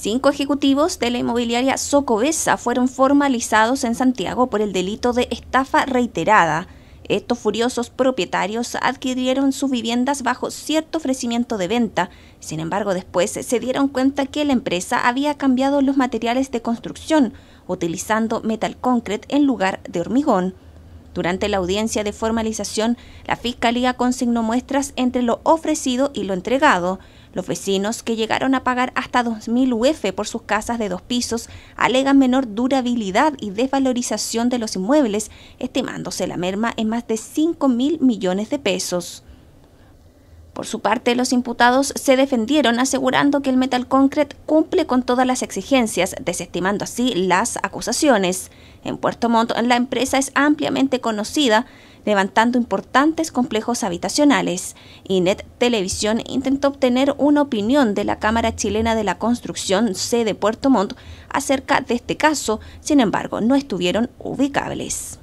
Cinco ejecutivos de la inmobiliaria Socobesa fueron formalizados en Santiago por el delito de estafa reiterada. Estos furiosos propietarios adquirieron sus viviendas bajo cierto ofrecimiento de venta. Sin embargo, después se dieron cuenta que la empresa había cambiado los materiales de construcción, utilizando metal concrete en lugar de hormigón. Durante la audiencia de formalización, la Fiscalía consignó muestras entre lo ofrecido y lo entregado. Los vecinos, que llegaron a pagar hasta 2.000 UF por sus casas de dos pisos, alegan menor durabilidad y desvalorización de los inmuebles, estimándose la merma en más de 5.000 millones de pesos. Por su parte, los imputados se defendieron asegurando que el Metal Concrete cumple con todas las exigencias, desestimando así las acusaciones. En Puerto Montt, la empresa es ampliamente conocida, levantando importantes complejos habitacionales. INET Televisión intentó obtener una opinión de la Cámara Chilena de la Construcción, de Puerto Montt, acerca de este caso, sin embargo, no estuvieron ubicables.